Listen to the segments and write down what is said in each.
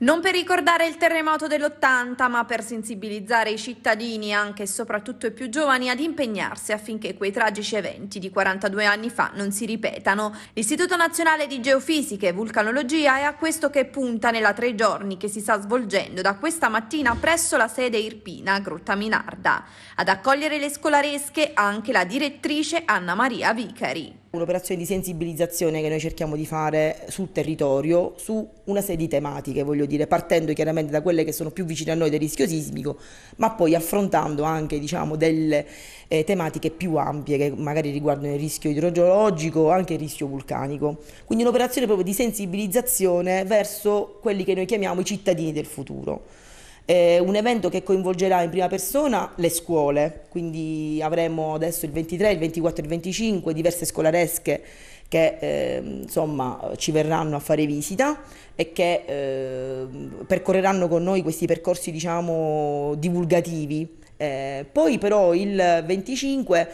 Non per ricordare il terremoto dell'80, ma per sensibilizzare i cittadini, anche e soprattutto i più giovani, ad impegnarsi affinché quei tragici eventi di 42 anni fa non si ripetano. L'Istituto Nazionale di Geofisica e Vulcanologia è a questo che punta nella tre giorni che si sta svolgendo da questa mattina presso la sede Irpina, Grotta Minarda. Ad accogliere le scolaresche anche la direttrice Anna Maria Vicari. Un'operazione di sensibilizzazione che noi cerchiamo di fare sul territorio su una serie di tematiche, voglio dire, partendo chiaramente da quelle che sono più vicine a noi del rischio sismico, ma poi affrontando anche diciamo, delle eh, tematiche più ampie che magari riguardano il rischio idrogeologico o anche il rischio vulcanico. Quindi un'operazione proprio di sensibilizzazione verso quelli che noi chiamiamo i cittadini del futuro eh, un evento che coinvolgerà in prima persona le scuole, quindi avremo adesso il 23, il 24 e il 25 diverse scolaresche che eh, insomma, ci verranno a fare visita e che eh, percorreranno con noi questi percorsi diciamo, divulgativi. Eh, poi però il 25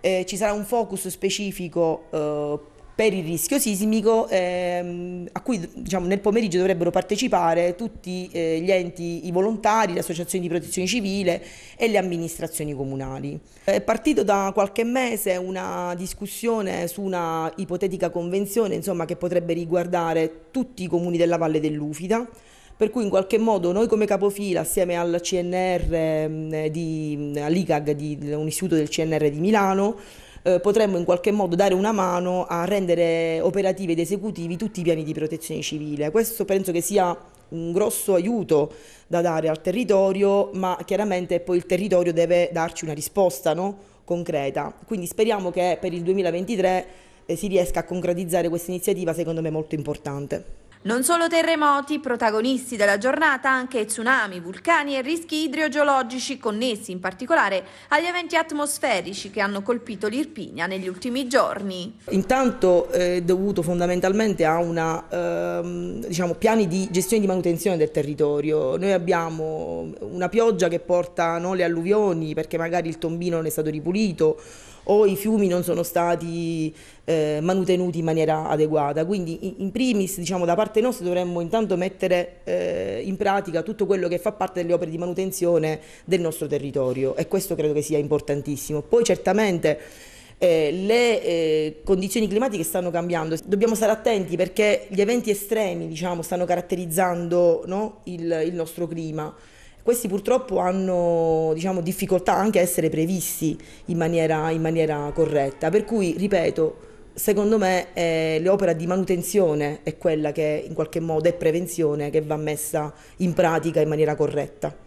eh, ci sarà un focus specifico eh, per il rischio sismico ehm, a cui diciamo, nel pomeriggio dovrebbero partecipare tutti eh, gli enti, i volontari, le associazioni di protezione civile e le amministrazioni comunali. È partito da qualche mese una discussione su una ipotetica convenzione insomma, che potrebbe riguardare tutti i comuni della Valle dell'Ufida, per cui in qualche modo noi come capofila assieme al CNR ehm, all'ICAG un istituto del CNR di Milano eh, potremmo in qualche modo dare una mano a rendere operativi ed esecutivi tutti i piani di protezione civile. Questo penso che sia un grosso aiuto da dare al territorio, ma chiaramente poi il territorio deve darci una risposta no? concreta. Quindi speriamo che per il 2023 eh, si riesca a concretizzare questa iniziativa, secondo me molto importante. Non solo terremoti, protagonisti della giornata anche tsunami, vulcani e rischi idrogeologici connessi in particolare agli eventi atmosferici che hanno colpito l'Irpinia negli ultimi giorni. Intanto eh, è dovuto fondamentalmente a una, ehm, diciamo, piani di gestione di manutenzione del territorio. Noi abbiamo una pioggia che porta no, le alluvioni perché magari il tombino non è stato ripulito o i fiumi non sono stati eh, manutenuti in maniera adeguata. Quindi in primis diciamo da parte parte nostra dovremmo intanto mettere eh, in pratica tutto quello che fa parte delle opere di manutenzione del nostro territorio e questo credo che sia importantissimo. Poi certamente eh, le eh, condizioni climatiche stanno cambiando, dobbiamo stare attenti perché gli eventi estremi diciamo, stanno caratterizzando no, il, il nostro clima questi purtroppo hanno diciamo, difficoltà anche a essere previsti in maniera, in maniera corretta. Per cui, ripeto, secondo me eh, l'opera di manutenzione è quella che in qualche modo è prevenzione che va messa in pratica in maniera corretta.